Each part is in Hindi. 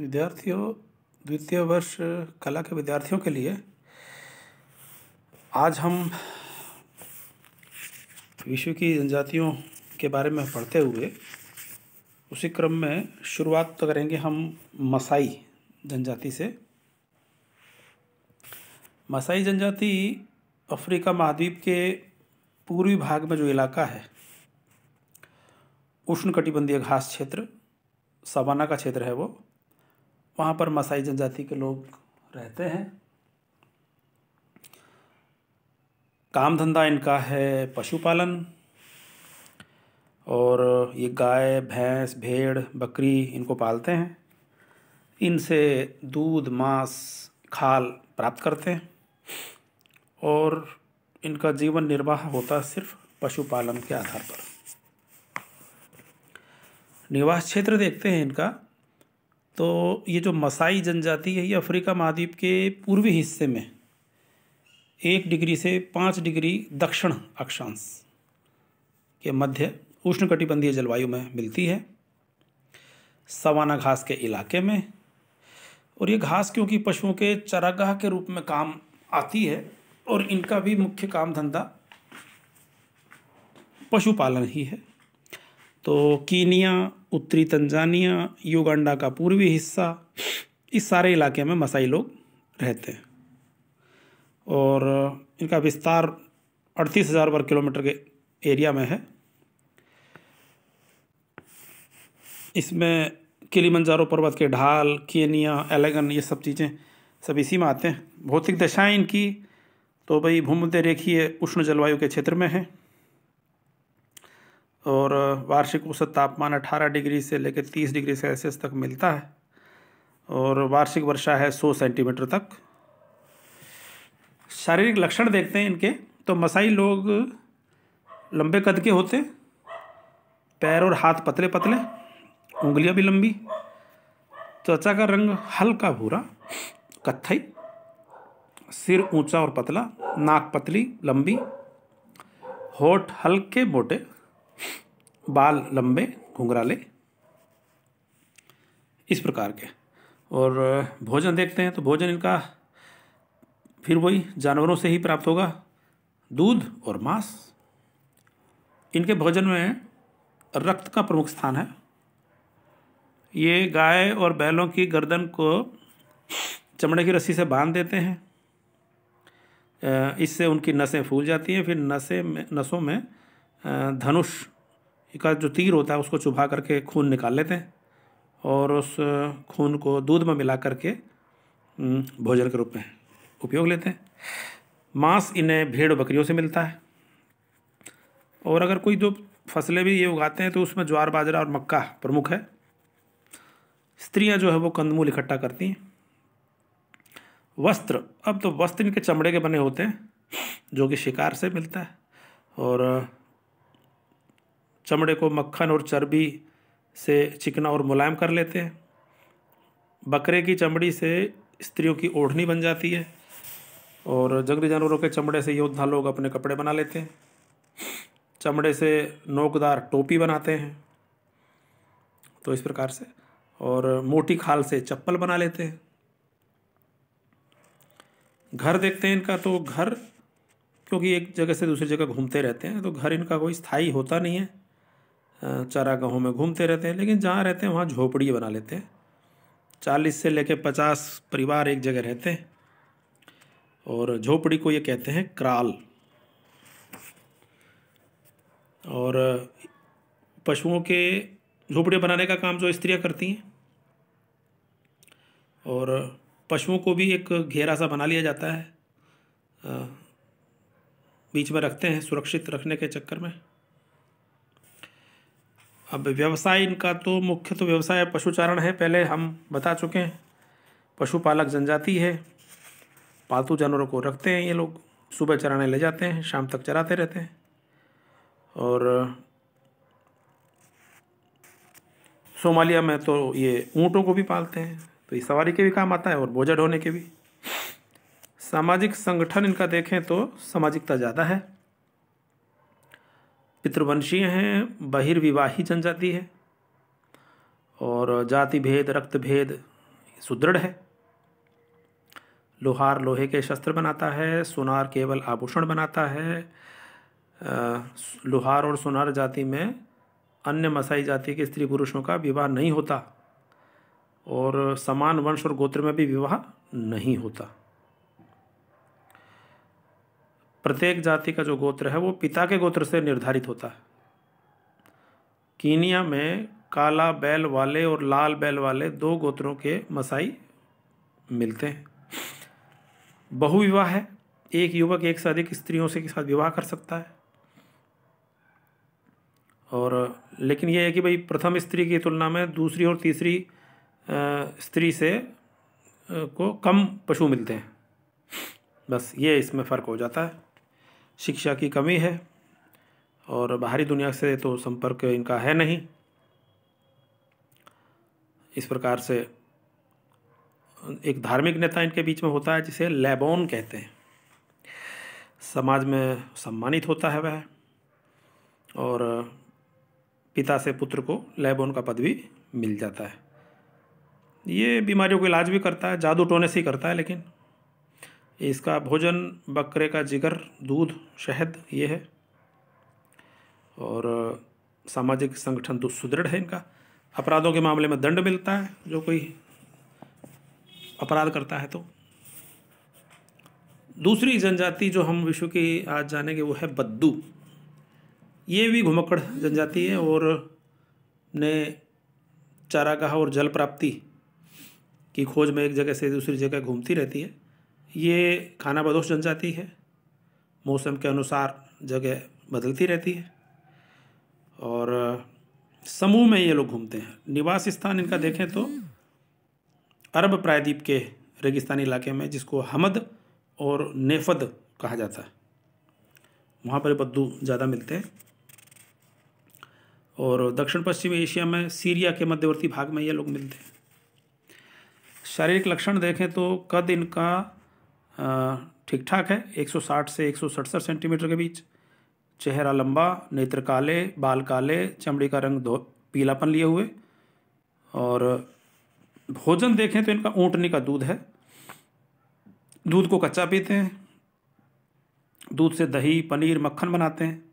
विद्यार्थियों द्वितीय वर्ष कला के विद्यार्थियों के लिए आज हम विश्व की जनजातियों के बारे में पढ़ते हुए उसी क्रम में शुरुआत तो करेंगे हम मसाई जनजाति से मसाई जनजाति अफ्रीका महाद्वीप के पूर्वी भाग में जो इलाका है उष्णकटिबंधीय घास क्षेत्र सवाना का क्षेत्र है वो वहाँ पर मसाई जनजाति के लोग रहते हैं काम धंधा इनका है पशुपालन और ये गाय भैंस भेड़ बकरी इनको पालते हैं इनसे दूध मांस खाल प्राप्त करते हैं और इनका जीवन निर्वाह होता है सिर्फ पशुपालन के आधार पर निवास क्षेत्र देखते हैं इनका तो ये जो मसाई जनजाति है ये अफ्रीका महाद्वीप के पूर्वी हिस्से में एक डिग्री से पाँच डिग्री दक्षिण अक्षांश के मध्य उष्णकटिबंधीय जलवायु में मिलती है सवाना घास के इलाके में और ये घास क्योंकि पशुओं के चरागाह के रूप में काम आती है और इनका भी मुख्य काम धंधा पशुपालन ही है तो कीनिया उत्तरी तंजानिया युगांडा का पूर्वी हिस्सा इस सारे इलाके में मसाई लोग रहते हैं और इनका विस्तार अड़तीस हज़ार वर्ग किलोमीटर के एरिया में है इसमें किलीमंजारो पर्वत के ढाल केनिया एलेगन ये सब चीज़ें सब इसी में आते हैं भौतिक दशाएं इनकी तो भाई भूमध्य रेखीय उष्ण जलवायु के क्षेत्र में है और वार्षिक औसत तापमान 18 डिग्री से लेकर 30 डिग्री सेल्सियस तक मिलता है और वार्षिक वर्षा है 100 सेंटीमीटर तक शारीरिक लक्षण देखते हैं इनके तो मसाई लोग लंबे कद के होते पैर और हाथ पतले पतले उंगलियां भी लंबी त्वचा का रंग हल्का भूरा कत्थई सिर ऊंचा और पतला नाक पतली लंबी होठ हल्के मोटे बाल लंबे घुंघराले इस प्रकार के और भोजन देखते हैं तो भोजन इनका फिर वही जानवरों से ही प्राप्त होगा दूध और मांस इनके भोजन में रक्त का प्रमुख स्थान है ये गाय और बैलों की गर्दन को चमड़े की रस्सी से बांध देते हैं इससे उनकी नसें फूल जाती हैं फिर नसें में नसों में धनुष का जो तीर होता है उसको चुभा करके खून निकाल लेते हैं और उस खून को दूध में मिला करके भोजन के रूप में उपयोग लेते हैं मांस इन्हें भेड़ बकरियों से मिलता है और अगर कोई जो फसलें भी ये उगाते हैं तो उसमें ज्वार बाजरा और मक्का प्रमुख है स्त्रियां जो है वो कंदमूल इकट्ठा करती हैं वस्त्र अब तो वस्त्र इनके चमड़े के बने होते हैं जो कि शिकार से मिलता है और चमड़े को मक्खन और चर्बी से चिकना और मुलायम कर लेते हैं बकरे की चमड़ी से स्त्रियों की ओढ़नी बन जाती है और जंगली जानवरों के चमड़े से योद्धा लोग अपने कपड़े बना लेते हैं चमड़े से नोकदार टोपी बनाते हैं तो इस प्रकार से और मोटी खाल से चप्पल बना लेते हैं घर देखते हैं इनका तो घर क्योंकि एक जगह से दूसरी जगह घूमते रहते हैं तो घर इनका कोई स्थाई होता नहीं है चारा गाहों में घूमते रहते हैं लेकिन जहाँ रहते हैं वहाँ झोपड़ी बना लेते हैं चालीस से लेकर पचास परिवार एक जगह रहते हैं और झोपड़ी को ये कहते हैं क्राल और पशुओं के झोपड़े बनाने का काम जो स्त्रियाँ करती हैं और पशुओं को भी एक घेरा सा बना लिया जाता है बीच में रखते हैं सुरक्षित रखने के चक्कर में अब व्यवसाय इनका तो मुख्य तो व्यवसाय पशुचारण है पहले हम बता चुके हैं पशुपालक जनजाति है पालतू जानवरों को रखते हैं ये लोग सुबह चराने ले जाते हैं शाम तक चराते रहते हैं और सोमालिया में तो ये ऊँटों को भी पालते हैं तो ये सवारी के भी काम आता है और बोझा ढोने के भी सामाजिक संगठन इनका देखें तो सामाजिकता ज़्यादा है पितृवंशीय हैं बहिर्विवाही जनजाति है और जाति भेद रक्त भेद सुदृढ़ है लोहार लोहे के शस्त्र बनाता है सुनार केवल आभूषण बनाता है लोहार और सुनार जाति में अन्य मसाई जाति के स्त्री पुरुषों का विवाह नहीं होता और समान वंश और गोत्र में भी विवाह नहीं होता प्रत्येक जाति का जो गोत्र है वो पिता के गोत्र से निर्धारित होता है कीनिया में काला बैल वाले और लाल बैल वाले दो गोत्रों के मसाई मिलते हैं बहुविवाह है एक युवक एक से अधिक स्त्रियों से के साथ विवाह कर सकता है और लेकिन यह है कि भाई प्रथम स्त्री की तुलना में दूसरी और तीसरी स्त्री से को कम पशु मिलते हैं बस ये इसमें फ़र्क हो जाता है शिक्षा की कमी है और बाहरी दुनिया से तो संपर्क इनका है नहीं इस प्रकार से एक धार्मिक नेता इनके बीच में होता है जिसे लेबोन कहते हैं समाज में सम्मानित होता है वह और पिता से पुत्र को लेबोन का पद भी मिल जाता है ये बीमारियों का इलाज भी करता है जादू टोने से ही करता है लेकिन इसका भोजन बकरे का जिगर दूध शहद ये है और सामाजिक संगठन तो सुदृढ़ है इनका अपराधों के मामले में दंड मिलता है जो कोई अपराध करता है तो दूसरी जनजाति जो हम विश्व की आज जानेंगे वो है बद्दू ये भी घुमक्कड़ जनजाति है और ने चारागाह और जल प्राप्ति की खोज में एक जगह से दूसरी जगह घूमती रहती है ये खाना बदोश जनजाति है मौसम के अनुसार जगह बदलती रहती है और समूह में ये लोग घूमते हैं निवास स्थान इनका देखें तो अरब प्रायद्वीप के रेगिस्तानी इलाके में जिसको हमद और नेफद कहा जाता है वहाँ पर बद्दू ज़्यादा मिलते हैं और दक्षिण पश्चिमी एशिया में सीरिया के मध्यवर्ती भाग में ये लोग मिलते हैं शारीरिक लक्षण देखें तो कद इनका ठीक ठाक है 160 से एक सेंटीमीटर के बीच चेहरा लंबा नेत्र काले बाल काले चमड़ी का रंग पीलापन लिए हुए और भोजन देखें तो इनका ऊँटनी का दूध है दूध को कच्चा पीते हैं दूध से दही पनीर मक्खन बनाते हैं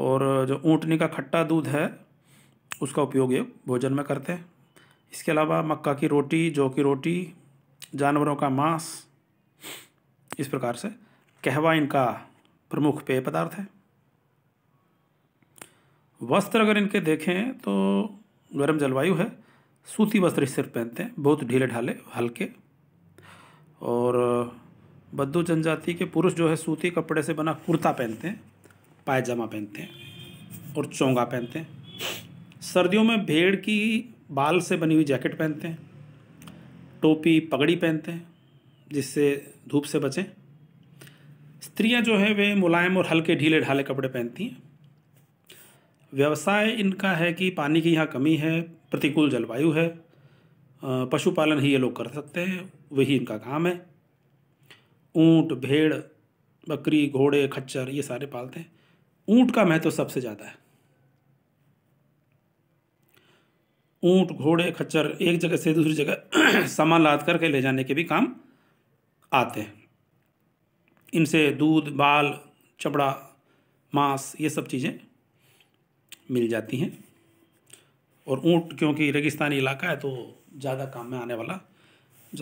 और जो ऊँटनी का खट्टा दूध है उसका उपयोग ये भोजन में करते हैं इसके अलावा मक्का की रोटी जौ की रोटी जानवरों का मांस इस प्रकार से कहवा इनका प्रमुख पेय पदार्थ है वस्त्र अगर इनके देखें तो गर्म जलवायु है सूती वस्त्र सिर पहनते हैं बहुत ढीले ढाले हल्के और बद्दू जनजाति के पुरुष जो है सूती कपड़े से बना कुर्ता पहनते हैं पायजामा पहनते हैं और चोंगा पहनते हैं सर्दियों में भेड़ की बाल से बनी हुई जैकेट पहनते हैं टोपी पगड़ी पहनते हैं जिससे धूप से बचें स्त्रियां जो है वे मुलायम और हल्के ढीले ढाले कपड़े पहनती हैं व्यवसाय इनका है कि पानी की यहाँ कमी है प्रतिकूल जलवायु है पशुपालन ही ये लोग कर सकते हैं वही इनका काम है ऊंट भेड़ बकरी घोड़े खच्चर ये सारे पालते हैं ऊंट का महत्व तो सबसे ज़्यादा है ऊंट घोड़े खच्चर एक जगह से दूसरी जगह सामान लाद करके ले जाने के भी काम आते हैं इनसे दूध बाल चपड़ा मांस ये सब चीज़ें मिल जाती हैं और ऊँट क्योंकि रेगिस्तानी इलाका है तो ज़्यादा काम में आने वाला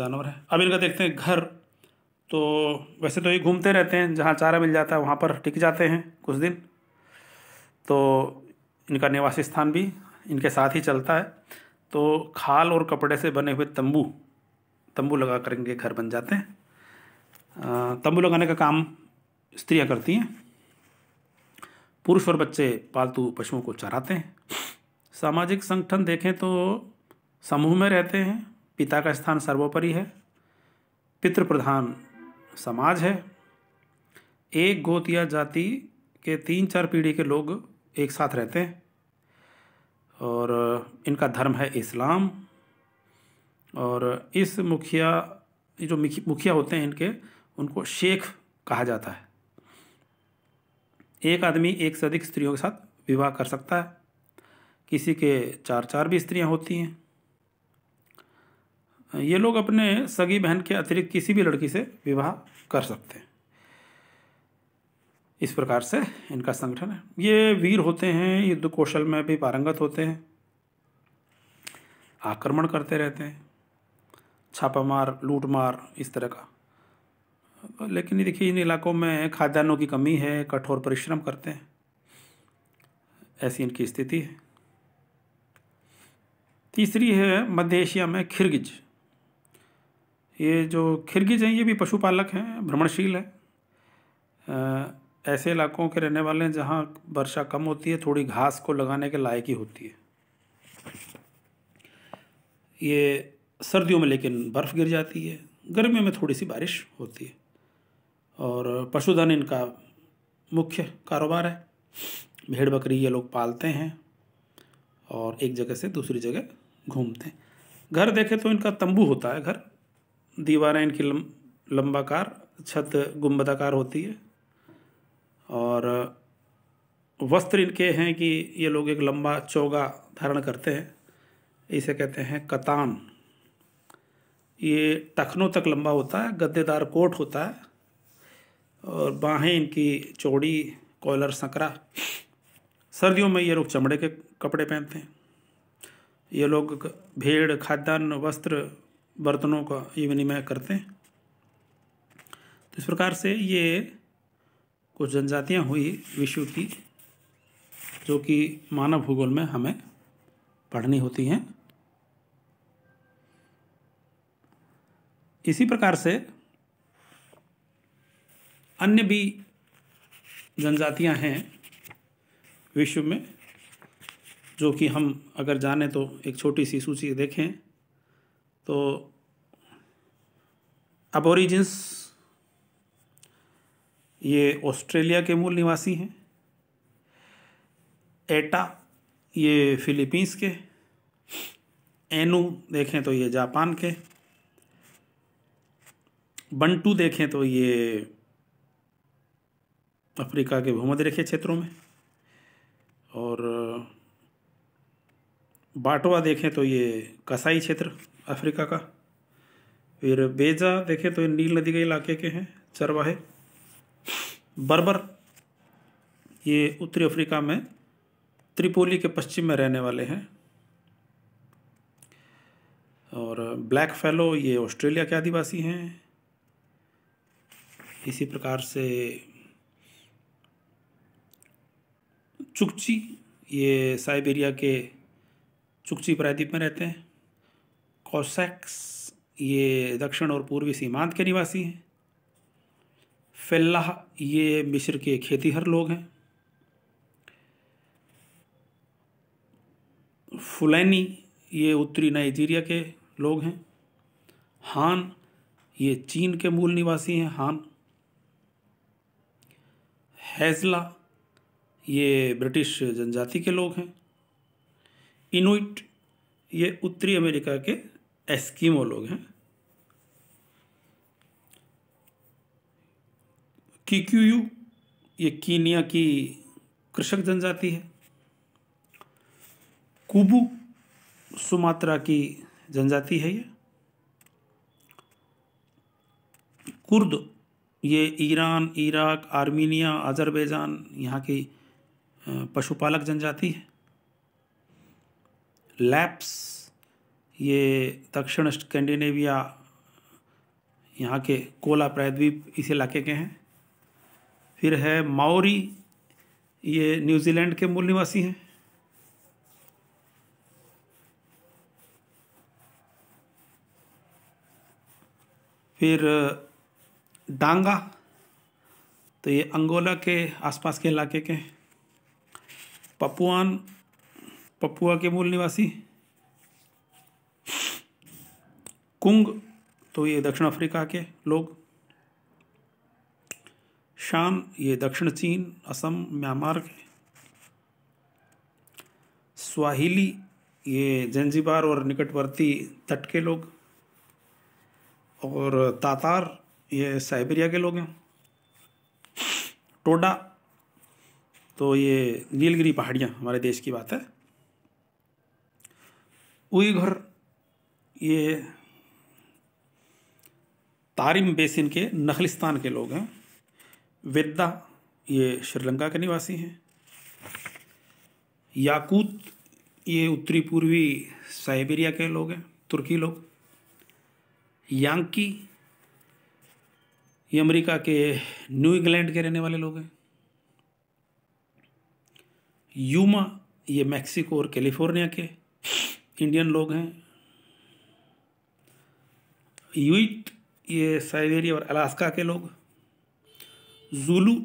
जानवर है अब इनका देखते हैं घर तो वैसे तो ये घूमते रहते हैं जहाँ चारा मिल जाता है वहाँ पर टिक जाते हैं कुछ दिन तो इनका निवास स्थान भी इनके साथ ही चलता है तो खाल और कपड़े से बने हुए तंबू तंबू लगा कर इनके घर बन जाते हैं तंबू लगाने का काम स्त्रियां करती हैं पुरुष और बच्चे पालतू पशुओं को चराते हैं सामाजिक संगठन देखें तो समूह में रहते हैं पिता का स्थान सर्वोपरि है पितृ प्रधान समाज है एक गोत या जाति के तीन चार पीढ़ी के लोग एक साथ रहते हैं और इनका धर्म है इस्लाम और इस मुखिया जो मुखिया होते हैं इनके उनको शेख कहा जाता है एक आदमी एक से अधिक स्त्रियों के साथ विवाह कर सकता है किसी के चार चार भी स्त्रियां होती हैं ये लोग अपने सगी बहन के अतिरिक्त किसी भी लड़की से विवाह कर सकते हैं इस प्रकार से इनका संगठन है ये वीर होते हैं युद्ध कौशल में भी पारंगत होते हैं आक्रमण करते रहते हैं छापामार लूटमार इस तरह का लेकिन ये देखिए इन इलाकों में खाद्यान्नों की कमी है कठोर परिश्रम करते हैं ऐसी इनकी स्थिति है तीसरी है मध्य एशिया में खिरगिज ये जो खिरगिज हैं ये भी पशुपालक हैं भ्रमणशील हैं ऐसे इलाकों के रहने वाले हैं जहाँ वर्षा कम होती है थोड़ी घास को लगाने के लायक ही होती है ये सर्दियों में लेकिन बर्फ़ गिर जाती है गर्मियों में थोड़ी सी बारिश होती है और पशुधन इनका मुख्य कारोबार है भेड़ बकरी ये लोग पालते हैं और एक जगह से दूसरी जगह घूमते हैं घर देखें तो इनका तंबू होता है घर दीवारें इनकी लं, लंबाकार छत गुम्बदाकार होती है और वस्त्र इनके हैं कि ये लोग एक लंबा चौगा धारण करते हैं इसे कहते हैं कतान ये टखनों तक लंबा होता है गद्देदार कोट होता है और बाहें इनकी चौड़ी कॉलर संकरा सर्दियों में ये लोग चमड़े के कपड़े पहनते हैं ये लोग भेड़ खाद्यान्न वस्त्र बर्तनों का ये विनिमय करते हैं तो इस प्रकार से ये कुछ जनजातियाँ हुई विश्व की जो कि मानव भूगोल में हमें पढ़नी होती हैं इसी प्रकार से अन्य भी जनजातियां हैं विश्व में जो कि हम अगर जाने तो एक छोटी सी सूची देखें तो अबोरिजिन्स ये ऑस्ट्रेलिया के मूल निवासी हैं एटा ये फिलीपींस के एनु देखें तो ये जापान के बंटू देखें तो ये अफ्रीका के भूमध्य रेखीय क्षेत्रों में और बाटवा देखें तो ये कसाई क्षेत्र अफ्रीका का फिर बेजा देखें तो ये नील नदी के इलाके के हैं चरवाहे बर्बर ये उत्तरी अफ्रीका में त्रिपोली के पश्चिम में रहने वाले हैं और ब्लैक फेलो ये ऑस्ट्रेलिया के आदिवासी हैं इसी प्रकार से चुकची ये साइबेरिया के चुकची प्रायद्वीप में रहते हैं कॉसैक्स ये दक्षिण और पूर्वी सीमांत के निवासी हैं फेल्लाह ये मिस्र के खेतीहर लोग हैं फुलैनी ये उत्तरी नाइजीरिया के लोग हैं हान ये चीन के मूल निवासी हैं हान हैजला ये ब्रिटिश जनजाति के लोग हैं इनुइट ये उत्तरी अमेरिका के एस्किमो लोग हैं किक्यूयू ये कीनिया की कृषक जनजाति है कुबू सुमात्रा की जनजाति है ये कुर्द ये ईरान इराक आर्मीनिया अजरबैजान यहाँ की पशुपालक जनजाति है लैप्स ये दक्षिण स्कैंडिनेविया यहाँ के कोला प्रायद्वीप इस इलाके के हैं फिर है माओरी ये न्यूजीलैंड के मूल निवासी हैं फिर डांगा तो ये अंगोला के आसपास के इलाके के हैं पपुआन पपुआ के मूल निवासी कुंग तो ये दक्षिण अफ्रीका के लोग शान ये दक्षिण चीन असम म्यांमार के स्वाहिली ये जंजीबार और निकटवर्ती तट के लोग और तातार ये साइबेरिया के लोग हैं टोडा तो ये नीलगिरी पहाड़ियाँ हमारे देश की बात है उइघर ये तारिम बेसिन के नखलिस्तान के लोग हैं वेद्दा ये श्रीलंका के निवासी हैं याकूत ये उत्तरी पूर्वी साइबेरिया के लोग हैं तुर्की लोग यांकी ये अमेरिका के न्यू इंग्लैंड के रहने वाले लोग हैं यूमा ये मैक्सिको और कैलिफोर्निया के इंडियन लोग हैं यूट ये साइबेरिया और अलास्का के लोग जुलू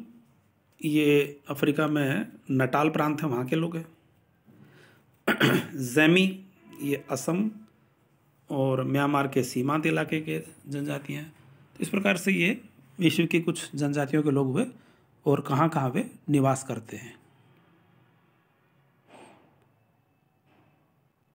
ये अफ्रीका में है नटाल प्रांत है वहाँ के लोग हैं जैमी ये असम और म्यांमार के सीमांत इलाके के जनजातियाँ हैं तो इस प्रकार से ये विश्व की कुछ जनजातियों के लोग हुए और कहाँ कहाँ वे निवास करते हैं